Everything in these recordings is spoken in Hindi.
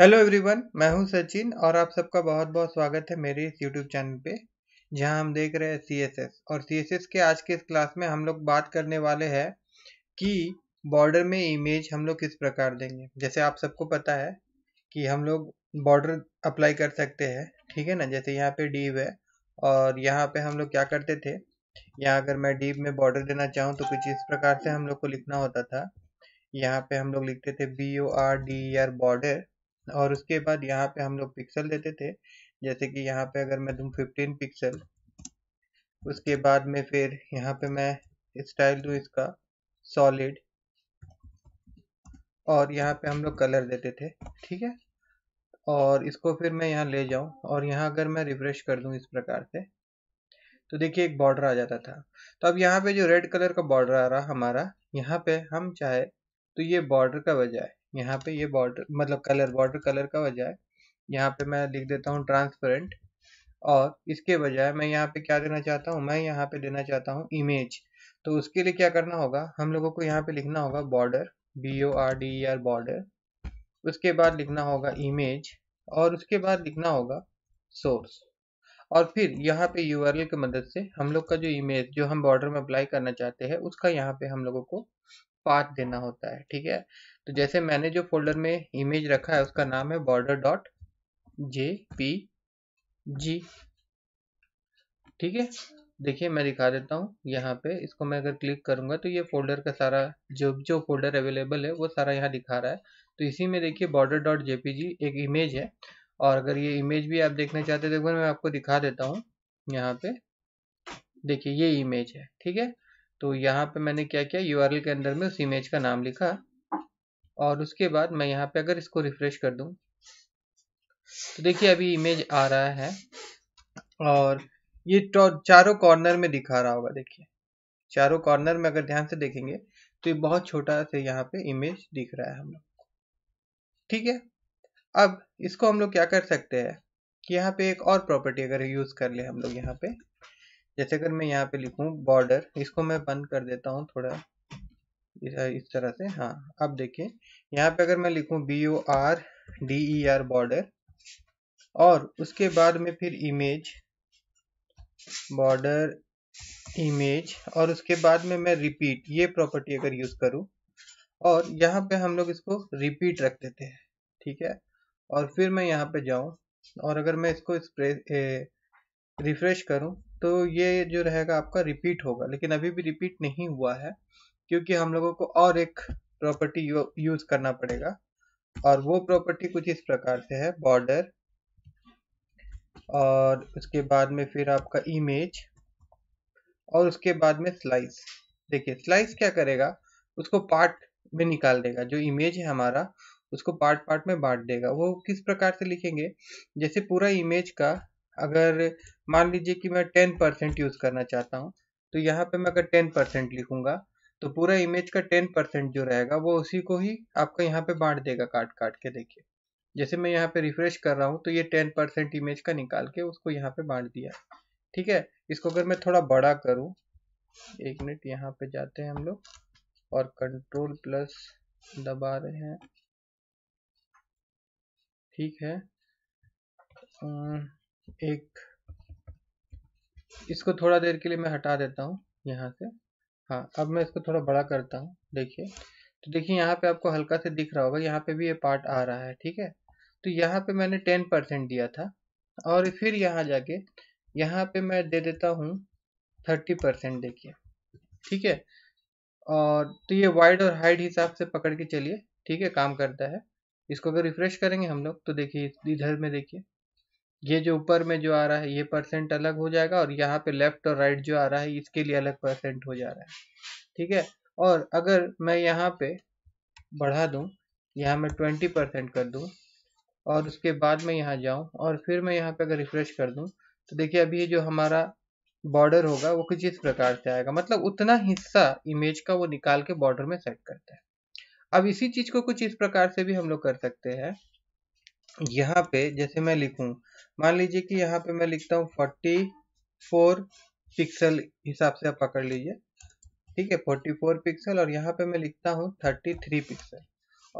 हेलो एवरीवन मैं हूं सचिन और आप सबका बहुत बहुत स्वागत है मेरे इस यूट्यूब चैनल पे जहां हम देख रहे हैं सीएसएस और सीएसएस के आज के इस क्लास में हम लोग बात करने वाले हैं कि बॉर्डर में इमेज हम लोग किस प्रकार देंगे जैसे आप सबको पता है कि हम लोग बॉर्डर अप्लाई कर सकते हैं ठीक है ना जैसे यहाँ पे डीव है और यहाँ पे हम लोग क्या करते थे यहाँ अगर मैं डीप में बॉर्डर देना चाहूँ तो कुछ इस प्रकार से हम लोग को लिखना होता था यहाँ पे हम लोग लिखते थे B O R D R border और उसके बाद यहाँ पे हम लोग पिक्सल देते थे जैसे कि यहाँ पे अगर मैं दूँ फिफ्टीन पिक्सल उसके बाद में फिर यहाँ पे मैं स्टाइल दूँ इसका सॉलिड और यहाँ पे हम लोग कलर देते थे ठीक है और इसको फिर मैं यहाँ ले जाऊँ और यहाँ अगर मैं रिफ्रेश कर दूँ इस प्रकार से तो देखिए एक बॉर्डर आ जाता था तो अब यहाँ पे जो रेड कलर का बॉर्डर आ रहा हमारा यहाँ पे हम चाहे तो ये बॉर्डर का बजाय यहाँ पे ये बॉर्डर मतलब कलर बॉर्डर कलर का बजाय यहाँ पे मैं लिख देता हूँ ट्रांसपेरेंट और इसके बजाय मैं यहाँ पे क्या देना चाहता हूँ मैं यहाँ पे देना चाहता हूँ इमेज तो उसके लिए क्या करना होगा हम लोगों को यहाँ पे लिखना होगा border B O R D R border उसके बाद लिखना होगा इमेज और उसके बाद लिखना होगा सोर्स और फिर यहाँ पे यू की मदद से हम लोग का जो इमेज जो हम बॉर्डर में अप्लाई करना चाहते हैं उसका यहाँ पे हम लोगों को पाथ देना होता है ठीक है तो जैसे मैंने जो फोल्डर में इमेज रखा है उसका नाम है border dot J P G ठीक है देखिए मैं दिखा देता हूँ यहाँ पे इसको मैं अगर क्लिक करूंगा तो ये फोल्डर का सारा जो जो फोल्डर अवेलेबल है वो सारा यहाँ दिखा रहा है तो इसी में देखिए बॉर्डर डॉट जेपीजी एक इमेज है और अगर ये इमेज भी आप देखना चाहते हैं तो मैं आपको दिखा देता हूँ यहाँ पे देखिए ये इमेज है ठीक है तो यहाँ पे मैंने क्या किया यू के अंदर में उस इमेज का नाम लिखा और उसके बाद मैं यहाँ पे अगर इसको रिफ्रेश कर दूँ तो देखिए अभी इमेज आ रहा है और ये तो चारों कॉर्नर में दिखा रहा होगा देखिए चारों कॉर्नर में अगर ध्यान से देखेंगे तो ये बहुत छोटा से यहाँ पे इमेज दिख रहा है हम लोग ठीक है अब इसको हम लोग क्या कर सकते हैं कि यहाँ पे एक और प्रॉपर्टी अगर यूज़ कर ले हम लोग यहाँ पे जैसे अगर मैं यहाँ पे लिखू बॉर्डर इसको मैं बंद कर देता हूँ थोड़ा इस तरह से हाँ अब देखिए यहाँ पे अगर मैं लिखू B O R D E R border और उसके बाद में फिर इमेज बॉर्डर इमेज और उसके बाद में मैं रिपीट ये प्रॉपर्टी अगर यूज करूँ और यहाँ पे हम लोग इसको रिपीट रख देते हैं ठीक है और फिर मैं यहाँ पे जाऊं और अगर मैं इसको स्प्रे रिफ्रेश करूँ तो ये जो रहेगा आपका रिपीट होगा लेकिन अभी भी रिपीट नहीं हुआ है क्योंकि हम लोगों को और एक प्रॉपर्टी यूज करना पड़ेगा और वो प्रॉपर्टी कुछ इस प्रकार से है बॉर्डर और उसके बाद में फिर आपका इमेज और उसके बाद में स्लाइस देखिए स्लाइस क्या करेगा उसको पार्ट में निकाल देगा जो इमेज है हमारा उसको पार्ट पार्ट में बांट देगा वो किस प्रकार से लिखेंगे जैसे पूरा इमेज का अगर मान लीजिए कि मैं टेन परसेंट यूज़ करना चाहता हूँ तो यहाँ पे मैं अगर टेन परसेंट लिखूंगा तो पूरा इमेज का टेन परसेंट जो रहेगा वो उसी को ही आपका यहाँ पे बांट देगा काट काट के देखिए जैसे मैं यहाँ पे रिफ्रेश कर रहा हूँ तो ये टेन परसेंट इमेज का निकाल के उसको यहाँ पे बांट दिया ठीक है इसको अगर मैं थोड़ा बड़ा करूँ एक मिनट यहाँ पे जाते हैं हम लोग और कंट्रोल प्लस दबा रहे हैं ठीक है एक इसको थोड़ा देर के लिए मैं हटा देता हूँ यहाँ से हाँ अब मैं इसको थोड़ा बड़ा करता हूँ देखिए तो देखिए यहाँ पे आपको हल्का से दिख रहा होगा यहाँ पे भी ये पार्ट आ रहा है ठीक है तो यहाँ पे मैंने टेन परसेंट दिया था और फिर यहाँ जाके यहाँ पे मैं दे देता हूँ थर्टी परसेंट देखिए ठीक है और तो ये वाइड और हाइट हिसाब से पकड़ के चलिए ठीक है काम करता है इसको अगर रिफ्रेश करेंगे हम लोग तो देखिए इधर में देखिए ये जो ऊपर में जो आ रहा है ये परसेंट अलग हो जाएगा और यहाँ पे लेफ्ट और राइट जो आ रहा है इसके लिए अलग परसेंट हो जा रहा है ठीक है और अगर मैं यहाँ पे बढ़ा दूँ यहाँ मैं ट्वेंटी परसेंट कर दूँ और उसके बाद में यहाँ जाऊँ और फिर मैं यहाँ पे अगर रिफ्रेश कर दूँ तो देखिए अभी ये जो हमारा बॉर्डर होगा वो कुछ इस प्रकार से आएगा मतलब उतना हिस्सा इमेज का वो निकाल के बॉर्डर में सेट करता है अब इसी चीज को कुछ इस प्रकार से भी हम लोग कर सकते हैं यहाँ पे जैसे मैं लिखूँ मान लीजिए कि यहाँ पे मैं लिखता हूँ फोर्टी फोर पिक्सल हिसाब से आप पकड़ लीजिए ठीक है फोर्टी फोर पिक्सल और यहाँ पे मैं लिखता हूँ थर्टी थ्री पिक्सल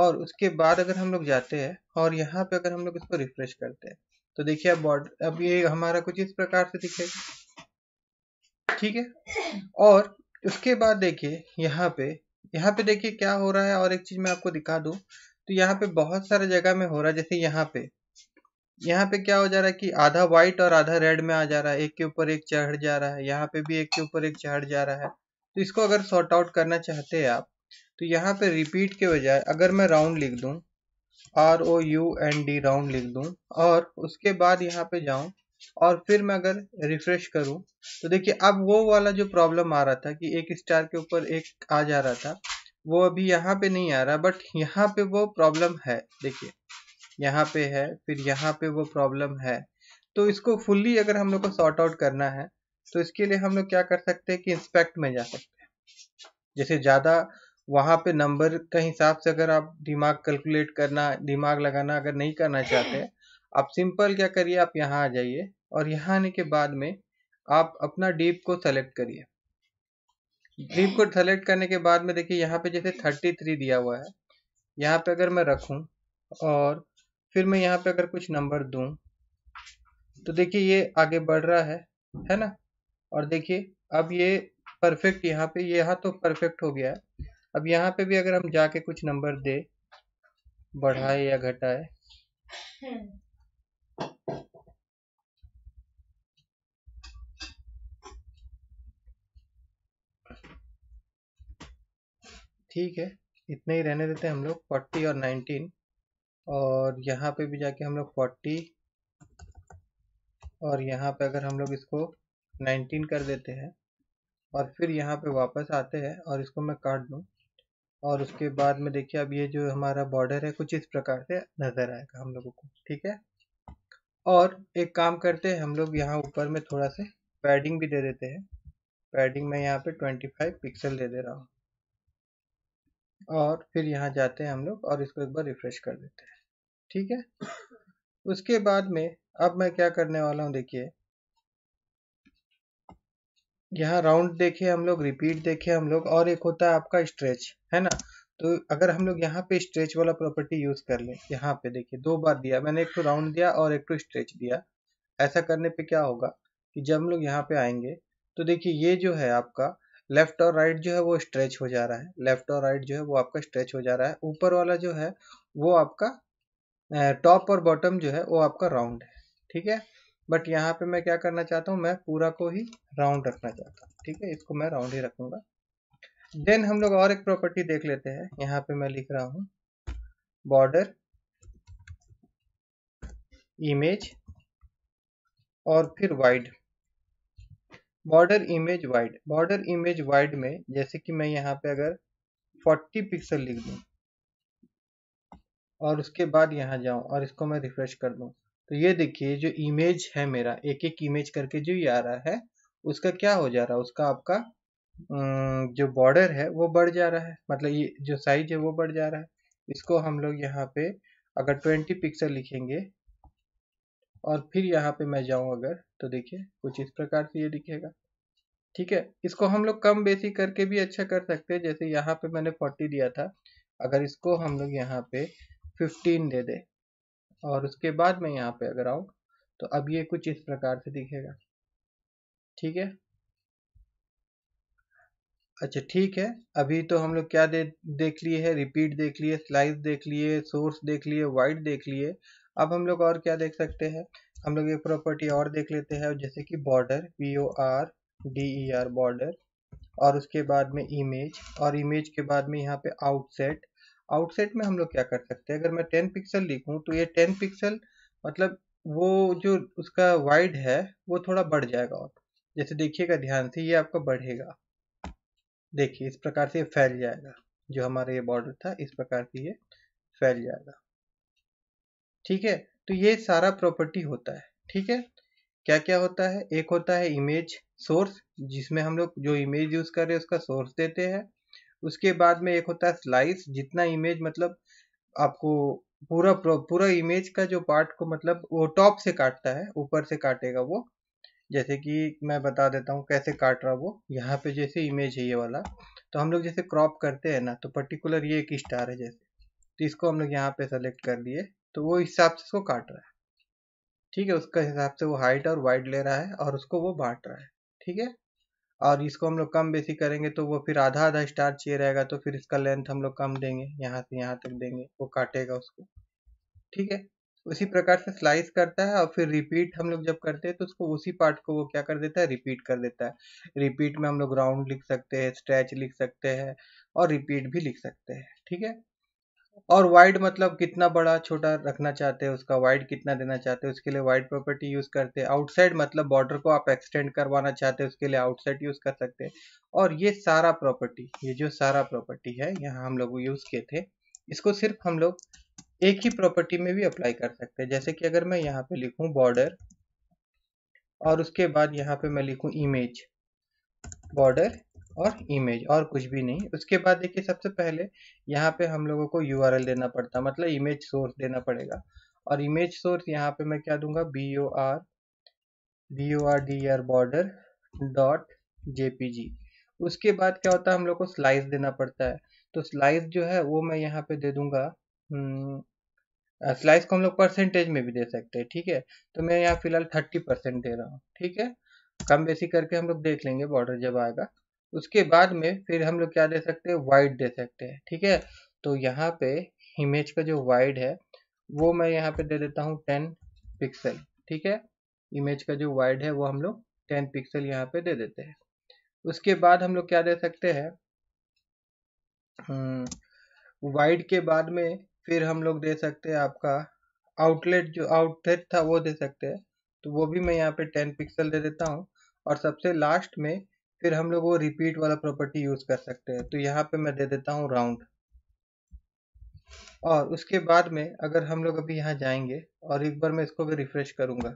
और उसके बाद अगर हम लोग जाते हैं और यहाँ पे अगर हम लोग इसको रिफ्रेश करते हैं तो देखिए अब बॉर्डर अब ये हमारा कुछ इस प्रकार से दिखेगा ठीक है और उसके बाद देखिए यहाँ पे यहाँ पे देखिए क्या हो रहा है और एक चीज मैं आपको दिखा दू तो यहाँ पे बहुत सारे जगह में हो रहा है जैसे यहाँ पे यहाँ पे क्या हो जा रहा है कि आधा व्हाइट और आधा रेड में आ जा रहा है एक के ऊपर एक चढ़ जा रहा है यहाँ पे भी एक के ऊपर एक चढ़ जा रहा है तो इसको अगर सॉर्ट आउट करना चाहते हैं आप तो यहाँ पे रिपीट के बजाय अगर मैं राउंड लिख दू R O U N D round लिख दूँ और उसके बाद यहाँ पे जाऊं और फिर मैं अगर रिफ्रेश करूं तो देखिए अब वो वाला जो प्रॉब्लम आ रहा था कि एक स्टार के ऊपर एक आ जा रहा था वो अभी यहाँ पे नहीं आ रहा बट यहाँ पे वो प्रॉब्लम है देखिए यहाँ पे है फिर यहाँ पे वो प्रॉब्लम है तो इसको फुल्ली अगर हम लोग को सॉर्ट आउट करना है तो इसके लिए हम लोग क्या कर सकते हैं कि इंस्पेक्ट में जा सकते हैं जैसे ज़्यादा वहां पे नंबर के हिसाब से अगर आप दिमाग कैलकुलेट करना दिमाग लगाना अगर नहीं करना चाहते आप सिंपल क्या करिए आप यहाँ आ जाइए और यहाँ आने के बाद में आप अपना डीप को सेलेक्ट करिए डीप को सेलेक्ट करने के बाद में देखिए यहाँ पे जैसे थर्टी थ्री दिया हुआ है यहाँ पे अगर मैं रखू और फिर मैं यहाँ पे अगर कुछ नंबर दू तो देखिए ये आगे बढ़ रहा है है ना और देखिए अब ये परफेक्ट यहाँ पे यहाँ तो परफेक्ट हो गया है अब यहाँ पे भी अगर हम जाके कुछ नंबर दे बढ़ाए या घटाए ठीक है इतने ही रहने देते हैं हम लोग फोर्टी और नाइनटीन और यहाँ पे भी जाके हम लोग फोर्टी और यहाँ पे अगर हम लोग इसको नाइनटीन कर देते हैं और फिर यहाँ पे वापस आते हैं और इसको मैं काट दूँ और उसके बाद में देखिए अब ये जो हमारा बॉर्डर है कुछ इस प्रकार से नज़र आएगा हम लोगों को ठीक है और एक काम करते हैं हम लोग यहाँ ऊपर में थोड़ा से पैडिंग भी दे देते हैं पैडिंग में यहाँ पे 25 पिक्सल दे दे रहा हूँ और फिर यहाँ जाते हैं हम लोग और इसको एक बार रिफ्रेश कर देते हैं ठीक है उसके बाद में अब मैं क्या करने वाला हूँ देखिए यहाँ राउंड देखे हम लोग रिपीट देखे हम लोग और एक होता है आपका स्ट्रेच है ना तो अगर हम लोग यहाँ पे स्ट्रेच वाला प्रॉपर्टी यूज कर ले यहाँ पे देखिए दो बार दिया मैंने एक तो राउंड दिया और एक तो स्ट्रेच दिया ऐसा करने पे क्या होगा कि जब हम लोग यहाँ पे आएंगे तो देखिए ये जो है आपका लेफ्ट और राइट जो है वो स्ट्रेच हो जा रहा है लेफ्ट और राइट जो है वो आपका स्ट्रेच हो जा रहा है ऊपर वाला जो है वो आपका टॉप और बॉटम जो है वो आपका राउंड है ठीक है बट यहाँ पे मैं क्या करना चाहता हूँ मैं पूरा को ही राउंड रखना चाहता हूँ ठीक है इसको मैं राउंड ही रखूंगा देन हम लोग और एक प्रॉपर्टी देख लेते हैं यहाँ पे मैं लिख रहा हूँ बॉर्डर इमेज और फिर wide border image wide border image wide में जैसे कि मैं यहाँ पे अगर 40 पिक्सल लिख दूँ और उसके बाद यहाँ जाऊँ और इसको मैं रिफ्रेश कर दूँ तो ये देखिए जो इमेज है मेरा एक एक इमेज करके जो ये आ रहा है उसका क्या हो जा रहा है उसका आपका अं, जो बॉर्डर है वो बढ़ जा रहा है मतलब ये जो साइज है वो बढ़ जा रहा है इसको हम लोग यहाँ पे अगर 20 पिक्सल लिखेंगे और फिर यहाँ पे मैं जाऊँ अगर तो देखिए कुछ इस प्रकार से ये दिखेगा ठीक है इसको हम लोग कम बेसी करके भी अच्छा कर सकते हैं जैसे यहाँ पे मैंने 40 दिया था अगर इसको हम लोग यहाँ पे 15 दे दे और उसके बाद मैं यहाँ पे अगर आऊँ तो अब ये कुछ इस प्रकार से दिखेगा ठीक है अच्छा ठीक है अभी तो हम लोग क्या दे देख लिए है रिपीट देख लिए स्लाइस देख लिए सोर्स देख लिए वाइड देख लिए अब हम लोग और क्या देख सकते हैं हम लोग एक प्रॉपर्टी और देख लेते हैं जैसे कि border P O R D E R border और उसके बाद में इमेज और इमेज के बाद में यहाँ पे आउटसेट आउटसेट में हम लोग क्या कर सकते हैं अगर मैं टेन पिक्सल लिखूँ तो ये टेन पिक्सल मतलब वो जो उसका वाइड है वो थोड़ा बढ़ जाएगा और जैसे देखिएगा ध्यान से ये आपका बढ़ेगा देखिए इस प्रकार से फैल जाएगा जो हमारा ये बॉर्डर था इस प्रकार से ये फैल जाएगा ठीक है तो ये सारा प्रॉपर्टी होता है ठीक है क्या क्या होता है एक होता है इमेज सोर्स जिसमें हम लोग जो इमेज यूज कर रहे हैं उसका सोर्स देते हैं उसके बाद में एक होता है स्लाइस जितना इमेज मतलब आपको पूरा पूरा इमेज का जो पार्ट को मतलब वो टॉप से काटता है ऊपर से काटेगा वो जैसे कि मैं बता देता हूँ कैसे काट रहा वो यहाँ पे जैसे इमेज है ये वाला तो हम लोग जैसे क्रॉप करते हैं ना तो पर्टिकुलर ये एक स्टार है जैसे तो इसको हम लोग यहाँ पे सेलेक्ट कर लिए तो वो हिसाब से उसको काट रहा है ठीक है उसका हिसाब से वो हाइट और वाइड ले रहा है और उसको वो बांट रहा है ठीक है और इसको हम लोग कम बेसी करेंगे तो वो फिर आधा आधा स्टार चाहिए रहेगा तो फिर इसका लेंथ हम लोग कम देंगे यहाँ से यहाँ तक देंगे वो काटेगा उसको ठीक है उसी प्रकार से स्लाइस करता है और फिर रिपीट हम लोग जब करते हैं तो उसको उसी पार्ट को वो क्या कर देता है रिपीट कर देता है रिपीट में हम लोग राउंड लिख सकते हैं स्ट्रेच लिख सकते हैं और रिपीट भी लिख सकते हैं ठीक है और वाइड मतलब कितना बड़ा छोटा रखना चाहते हैं उसका वाइड कितना देना चाहते हैं उसके लिए वाइड प्रॉपर्टी यूज़ करते हैं आउटसाइड मतलब बॉर्डर को आप एक्सटेंड करवाना चाहते हैं उसके लिए आउटसाइड यूज़ कर सकते हैं और ये सारा प्रॉपर्टी ये जो सारा प्रॉपर्टी है यहाँ हम लोग यूज़ किए थे इसको सिर्फ हम लोग एक ही प्रॉपर्टी में भी अप्लाई कर सकते हैं जैसे कि अगर मैं यहाँ पे लिखू बॉर्डर और उसके बाद यहाँ पे मैं लिखू इमेज बॉर्डर और इमेज और कुछ भी नहीं उसके बाद देखिए सबसे पहले यहाँ पे हम लोगों को यू देना पड़ता मतलब इमेज सोर्स देना पड़ेगा और इमेज सोर्स यहाँ पे मैं क्या दूंगा B O R B O R D R border dot J उसके बाद क्या होता है हम लोग को स्लाइस देना पड़ता है तो स्लाइस जो है वो मैं यहाँ पे दे दूंगा स्लाइस हम्म, को हम लोग परसेंटेज में भी दे सकते हैं ठीक है तो मैं यहाँ फिलहाल थर्टी परसेंट दे रहा हूँ ठीक है कम बेसी करके हम लोग देख लेंगे बॉर्डर जब आएगा उसके बाद में फिर हम लोग क्या दे सकते हैं वाइड दे सकते हैं ठीक है तो यहाँ पे इमेज का जो वाइड है वो मैं यहाँ पे दे देता हूँ टेन पिक्सल ठीक है इमेज का जो वाइड है वो हम लोग टेन पिक्सल यहाँ पे दे देते हैं उसके बाद हम लोग क्या दे सकते हैं वाइड हम्म, के बाद में फिर हम लोग दे सकते हैं आपका आउटलेट जो आउटलेट था वो दे सकते हैं तो वो भी मैं यहाँ पे टेन पिक्सल दे देता हूँ और सबसे लास्ट में फिर हम लोग वो रिपीट वाला प्रॉपर्टी यूज कर सकते हैं तो यहाँ पे मैं दे देता हूँ राउंड और उसके बाद में अगर हम लोग अभी यहाँ जाएंगे और एक बार मैं इसको भी रिफ्रेश करूंगा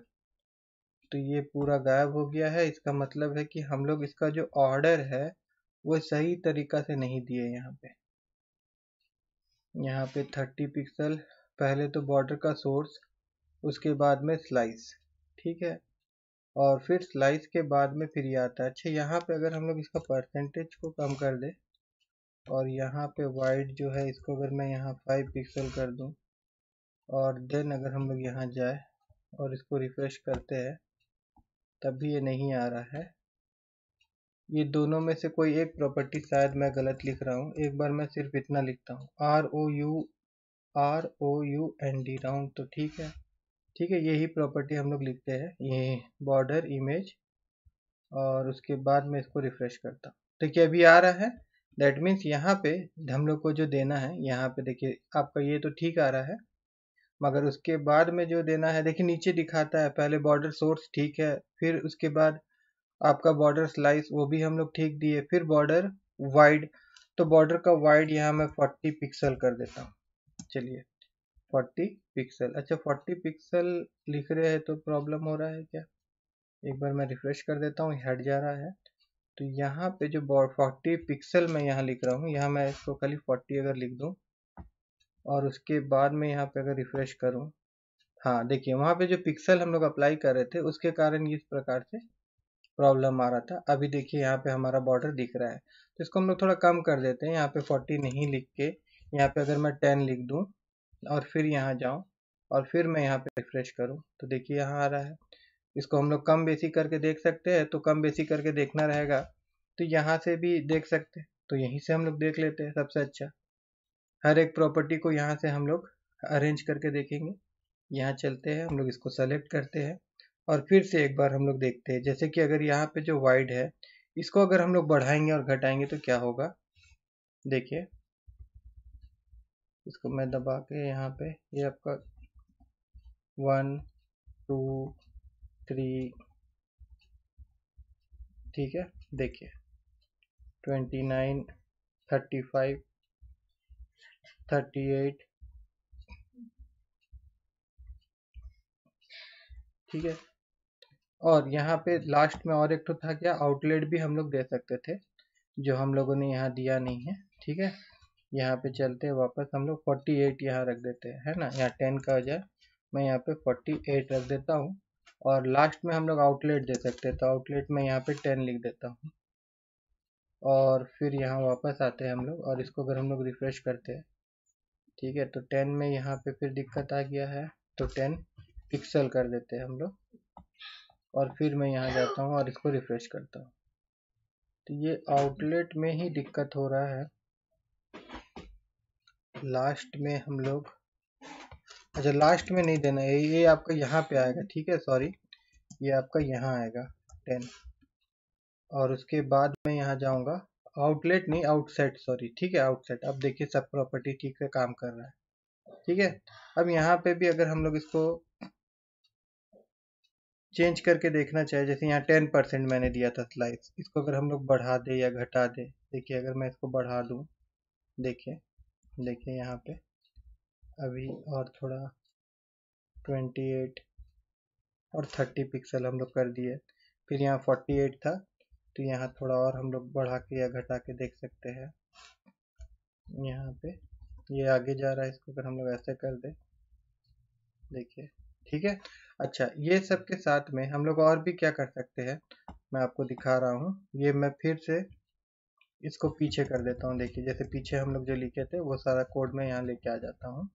तो ये पूरा गायब हो गया है इसका मतलब है कि हम लोग इसका जो ऑर्डर है वो सही तरीका से नहीं दिए यहाँ पे यहाँ पे 30 पिक्सल पहले तो बॉर्डर का सोर्स उसके बाद में स्लाइस ठीक है और फिर स्लाइस के बाद में फिर ये आता है अच्छा यहाँ पे अगर हम लोग इसका परसेंटेज को कम कर दें और यहाँ पे वाइड जो है इसको अगर मैं यहाँ फाइव पिक्सल कर दूँ और देन अगर हम लोग यहाँ जाए और इसको रिफ्रेश करते हैं तब भी ये नहीं आ रहा है ये दोनों में से कोई एक प्रॉपर्टी शायद मैं गलत लिख रहा हूँ एक बार मैं सिर्फ इतना लिखता हूँ R O U R O U N D round तो ठीक है ठीक है यही प्रॉपर्टी हम लोग लिखते हैं ये बॉर्डर इमेज और उसके बाद मैं इसको रिफ्रेश करता हूँ देखिए अभी आ रहा है दैट मीन्स यहाँ पे हम लोग को जो देना है यहाँ पे देखिए आपका ये तो ठीक आ रहा है मगर उसके बाद में जो देना है देखिए नीचे दिखाता है पहले बॉर्डर सोर्स ठीक है फिर उसके बाद आपका बॉर्डर स्लाइस वो भी हम लोग ठीक दिए फिर बॉर्डर वाइड तो बॉर्डर का वाइड यहाँ मैं 40 पिक्सल कर देता हूँ चलिए फोर्टी पिक्सल अच्छा फोर्टी पिक्सल लिख रहे हैं तो प्रॉब्लम हो रहा है क्या एक बार मैं रिफ्रेश कर देता हूँ हट जा रहा है तो यहाँ पे जो फोर्टी पिक्सल मैं यहाँ लिख रहा हूँ यहाँ मैं इसको खाली फोर्टी अगर लिख दूँ और उसके बाद में यहाँ पे अगर रिफ्रेश करूँ हाँ देखिए वहाँ पे जो पिक्सल हम लोग अप्लाई कर रहे थे उसके कारण इस प्रकार से प्रॉब्लम आ रहा था अभी देखिए यहाँ पे हमारा बॉर्डर दिख रहा है तो इसको हम लोग थोड़ा कम कर देते हैं यहाँ पे फोर्टी नहीं लिख के यहाँ पे अगर मैं टेन लिख दूँ और फिर यहाँ जाऊँ और फिर मैं यहाँ पे रिफ्रेश करूँ तो देखिए यहाँ आ रहा है इसको हम लोग कम बेसी करके देख सकते हैं तो कम बेसी करके देखना रहेगा तो यहाँ से भी देख सकते हैं तो यहीं से हम लोग देख लेते हैं सबसे अच्छा हर एक प्रॉपर्टी को यहाँ से हम लोग अरेंज करके देखेंगे यहाँ चलते हैं हम लोग इसको सेलेक्ट करते हैं और फिर से एक बार हम लोग देखते हैं जैसे कि अगर यहाँ पे जो वाइड है इसको अगर हम लोग बढ़ाएंगे और घटाएंगे तो क्या होगा देखिए इसको मैं दबा के यहाँ पे ये आपका वन टू थ्री ठीक है देखिए twenty nine thirty five thirty eight ठीक है और यहाँ पे लास्ट में और एक तो था क्या आउटलेट भी हम लोग दे सकते थे जो हम लोगों ने यहाँ दिया नहीं है ठीक है यहाँ पे चलते वापस हम लोग फोर्टी एट यहाँ रख देते हैं है ना यहाँ टेन का हो जाए मैं यहाँ पे फोर्टी एट रख देता हूँ और लास्ट में हम लोग आउटलेट दे सकते हैं तो आउटलेट में यहाँ पे टेन लिख देता हूँ और फिर यहाँ वापस आते हैं हम लोग और इसको अगर हम लोग रिफ्रेश करते हैं ठीक है तो टेन में यहाँ पे फिर दिक्कत आ गया है तो टेन पिक्सल कर देते हैं हम लोग और फिर मैं यहाँ जाता हूँ और इसको रिफ्रेश करता हूँ तो ये आउटलेट में ही दिक्कत हो रहा है लास्ट में हम लोग अच्छा लास्ट में नहीं देना है ये आपका यहाँ पे आएगा ठीक है सॉरी ये आपका यहाँ आएगा टेन और उसके बाद मैं यहाँ जाऊँगा आउटलेट नहीं आउटसेट सॉरी ठीक है आउटसेट अब देखिए सब प्रॉपर्टी ठीक से काम कर रहा है ठीक है अब यहाँ पे भी अगर हम लोग इसको चेंज करके देखना चाहिए जैसे यहाँ टेन परसेंट मैंने दिया था स्लाइस इसको अगर हम लोग बढ़ा दे या घटा दे देखिए अगर मैं इसको बढ़ा दूँ देखिए लेकिन यहाँ पे अभी और थोड़ा ट्वेंटी एट और थर्टी पिक्सल हम लोग कर दिए फिर यहाँ फोर्टी एट था तो यहाँ थोड़ा और हम लोग बढ़ा के या घटा के देख सकते हैं यहाँ पे ये यह आगे जा रहा है इसको अगर हम लोग ऐसे कर दें देखिए ठीक है अच्छा ये सब के साथ में हम लोग और भी क्या कर सकते हैं मैं आपको दिखा रहा हूँ ये मैं फिर से इसको पीछे कर देता हूँ देखिए जैसे पीछे हम लोग जो लिखे थे वो सारा कोड में यहाँ लेके आ जाता हूँ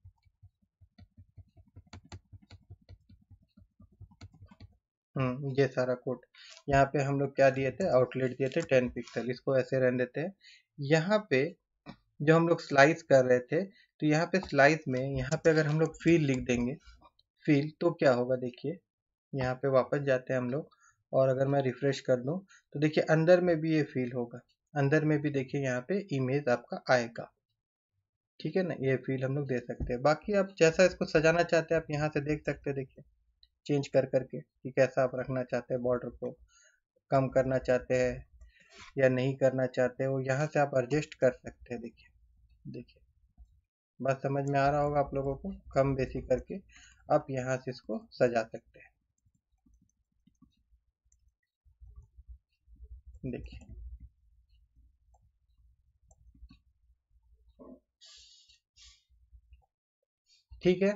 हम्म ये सारा कोड यहाँ पे हम लोग क्या दिए थे आउटलेट दिए थे टेन पिक्सल इसको ऐसे रहने देते हैं यहाँ पे जो हम लोग स्लाइस कर रहे थे तो यहाँ पे स्लाइस में यहाँ पे अगर हम लोग फील लिख देंगे फील तो क्या होगा देखिए यहाँ पे वापस जाते हैं हम लोग और अगर मैं रिफ्रेश कर दूँ तो देखिए अंदर में भी ये फील होगा अंदर में भी देखिए यहाँ पे इमेज आपका आएगा ठीक है ना ये फील हम लोग दे सकते हैं बाकी आप जैसा इसको सजाना चाहते हैं आप यहाँ से देख सकते हैं देखिए चेंज कर करके कि कैसा आप रखना चाहते हैं बॉर्डर को कम करना चाहते हैं या नहीं करना चाहते वो यहाँ से आप एडजस्ट कर सकते हैं देखिए देखिए बस समझ में आ रहा होगा आप लोगों को कम बेसी करके आप यहाँ से इसको सजा सकते हैं देखिए ठीक है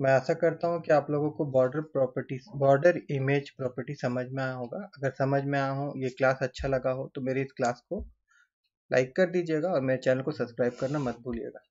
मैं ऐसा करता हूँ कि आप लोगों को border property border image property समझ में आया होगा अगर समझ में आया हो ये क्लास अच्छा लगा हो तो मेरी इस क्लास को लाइक कर दीजिएगा और मेरे चैनल को सब्सक्राइब करना मत भूलिएगा